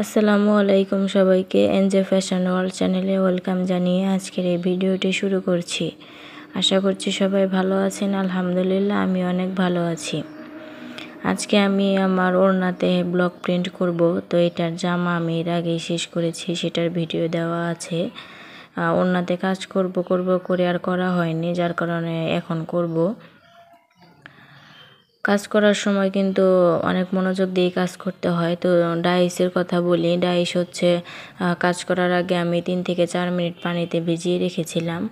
আসসালামু আলাইকুম সবাইকে এনজে ফ্যাশন ওয়ার্ল্ড চ্যানেলে ওয়েলকাম জানিয়ে আজকের এই ভিডিওটি শুরু করছি আশা করছি সবাই ভালো আছেন আলহামদুলিল্লাহ আমি অনেক ভালো আছি আজকে আমি আমার ওড়নাতে ব্লক প্রিন্ট করব তো এটার জামা আমি এর আগেই শেষ করেছি সেটার ভিডিও দেওয়া আছে ওড়নাতে কাজ করব করব করে আর করা হয়নি যার কারণে এখন করব কাজ করার সময় কিন্তু অনেক মনোযোগ দিয়ে কাজ করতে হয় তো ডাইসের কথা বলি ডাইস হচ্ছে কাজ করার আগে আমি তিন থেকে চার মিনিট পানিতে ভিজিয়ে রেখেছিলাম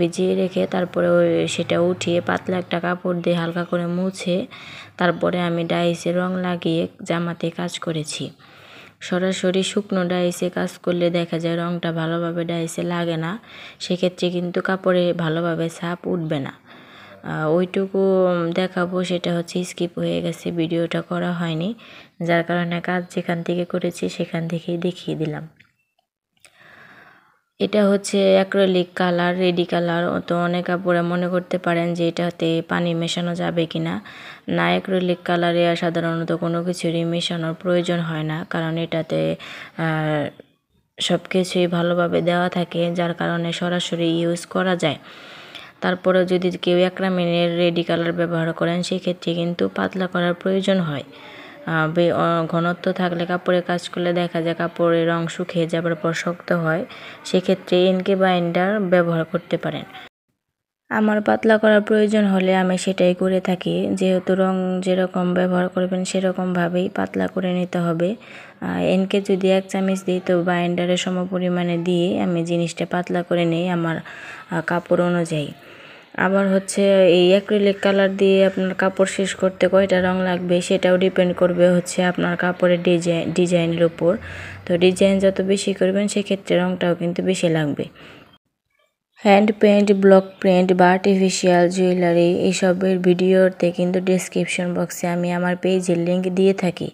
ভিজিয়ে রেখে তারপরে সেটা উঠিয়ে পাতলা একটা কাপড় দিয়ে হালকা করে মুছে তারপরে আমি ডাইসে রং লাগিয়ে জামাতে কাজ করেছি সরাসরি শুকনো ডাইসে কাজ করলে দেখা যায় রংটা ভালোভাবে ডাইসে লাগে না সেক্ষেত্রে কিন্তু কাপড়ে ভালোভাবে ছাপ উঠবে না ওইটুকু দেখাবো সেটা হচ্ছে স্কিপ হয়ে গেছে ভিডিওটা করা হয়নি যার কারণে কাজ যেখান থেকে করেছি সেখান থেকেই দেখিয়ে দিলাম এটা হচ্ছে অ্যাক্রোলিক কালার রেডি কালার তো অনেক আপুরা মনে করতে পারেন যে এটাতে পানি মেশানো যাবে কি না না অ্যাক্রেলিক কালারে সাধারণত কোনো কিছুরই মেশানোর প্রয়োজন হয় না কারণ এটাতে সব কিছুই ভালোভাবে দেওয়া থাকে যার কারণে সরাসরি ইউজ করা যায় তারপরেও যদি কেউ অ্যাক্রামিনের রেডি কালার ব্যবহার করেন সেক্ষেত্রে কিন্তু পাতলা করার প্রয়োজন হয় ঘনত্ব থাকলে কাপড়ে কাজ করলে দেখা যায় কাপড়ের রং শুকিয়ে যাবার পর শক্ত হয় সেক্ষেত্রে এনকে বাইন্ডার ব্যবহার করতে পারেন আমার পাতলা করার প্রয়োজন হলে আমি সেটাই করে থাকি যেহেতু রং যেরকম ব্যবহার করবেন সেরকমভাবেই পাতলা করে নিতে হবে এনকে যদি এক চামচ দিই তো বাইন্ডারে সম পরিমাণে দিয়ে আমি জিনিসটা পাতলা করে নিই আমার কাপড় অনুযায়ী আবার হচ্ছে এই অ্যাক্রিলিক কালার দিয়ে আপনার কাপড় শেষ করতে কয়টা রং লাগবে সেটাও ডিপেন্ড করবে হচ্ছে আপনার কাপড়ের ডিজাইন ডিজাইনের উপর তো ডিজাইন যত বেশি করবেন সেক্ষেত্রে রংটাও কিন্তু বেশি লাগবে হ্যান্ড পেন্ট ব্লক প্রিন্ট বা আর্টিফিশিয়াল জুয়েলারি এইসবের ভিডিওতে কিন্তু ডিসক্রিপশন বক্সে আমি আমার পেজের লিঙ্ক দিয়ে থাকি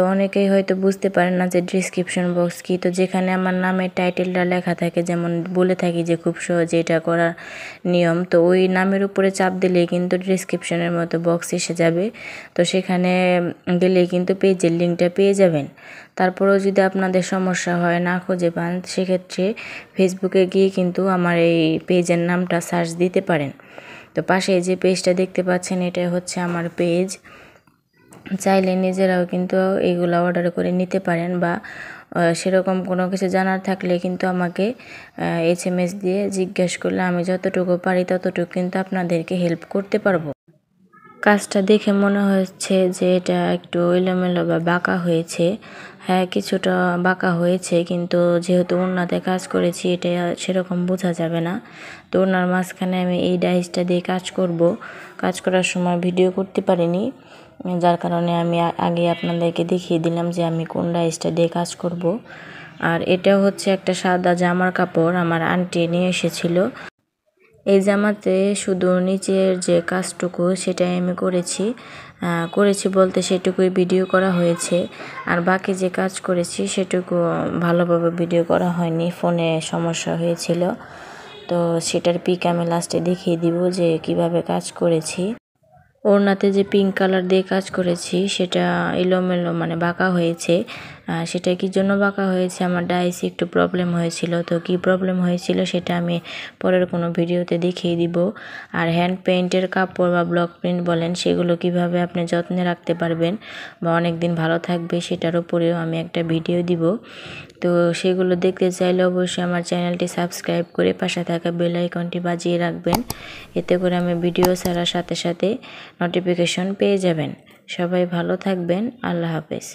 তো অনেকেই হয়তো বুঝতে পারেন না যে ডিসক্রিপশন বক্স কী তো যেখানে আমার নামের টাইটেলটা লেখা থাকে যেমন বলে থাকি যে খুব সহজে এটা করার নিয়ম তো ওই নামের উপরে চাপ দিলেই কিন্তু ডিসক্রিপশনের মতো বক্স এসে যাবে তো সেখানে গেলেই কিন্তু পেজের লিঙ্কটা পেয়ে যাবেন তারপরেও যদি আপনাদের সমস্যা হয় না খুঁজে পান সেক্ষেত্রে ফেসবুকে গিয়ে কিন্তু আমার এই পেজের নামটা সার্চ দিতে পারেন তো পাশে যে পেজটা দেখতে পাচ্ছেন এটা হচ্ছে আমার পেজ চাইলে নিজেরাও কিন্তু এইগুলো অর্ডার করে নিতে পারেন বা সেরকম কোনো কিছু জানার থাকলে কিন্তু আমাকে এস এম এস দিয়ে জিজ্ঞেস করলে আমি যতটুকু পারি ততটুকু কিন্তু আপনাদেরকে হেল্প করতে পারবো কাজটা দেখে মনে হচ্ছে যে এটা একটু এলোমেলো বা বাঁকা হয়েছে হ্যাঁ কিছুটা বাঁকা হয়েছে কিন্তু যেহেতু ওনাতে কাজ করেছি এটা সেরকম বোঝা যাবে না তো ওনার মাঝখানে আমি এই ডাইসটা দিয়ে কাজ করব কাজ করার সময় ভিডিও করতে পারিনি যার কারণে আমি আগে আপনাদেরকে দেখিয়ে দিলাম যে আমি কোন ডাইসটা দিয়ে কাজ করব। আর এটা হচ্ছে একটা সাদা জামার কাপড় আমার আন্টি নিয়ে এসেছিল এই জামাতে শুধু নিচের যে কাজটুকু সেটাই আমি করেছি করেছি বলতে সেটুকুই ভিডিও করা হয়েছে আর বাকি যে কাজ করেছি সেটুকু ভালোভাবে ভিডিও করা হয়নি ফোনে সমস্যা হয়েছিল তো সেটার পিক আমি লাস্টে দেখিয়ে দিব যে কিভাবে কাজ করেছি ওড়নাতে যে পিঙ্ক কালার দিয়ে কাজ করেছি সেটা এলোমেলো মানে বাঁকা হয়েছে সেটা কি জন্য বাঁকা হয়েছে আমার ডাইসে একটু প্রবলেম হয়েছিল তো কি প্রবলেম হয়েছিল সেটা আমি পরের কোনো ভিডিওতে দেখিয়ে দিব আর হ্যান্ড পেন্টের কাপড় বা ব্লক প্রিন্ট বলেন সেগুলো কিভাবে আপনি যত্নে রাখতে পারবেন বা অনেক দিন ভালো থাকবে সেটার উপরেও আমি একটা ভিডিও দিব তো সেগুলো দেখতে চাইলে অবশ্যই আমার চ্যানেলটি সাবস্ক্রাইব করে পাশে থাকা বেলাইকনটি বাজিয়ে রাখবেন এতে করে আমি ভিডিও ছাড়ার সাথে সাথে নোটিফিকেশন পেয়ে যাবেন সবাই ভালো থাকবেন আল্লাহ হাফেজ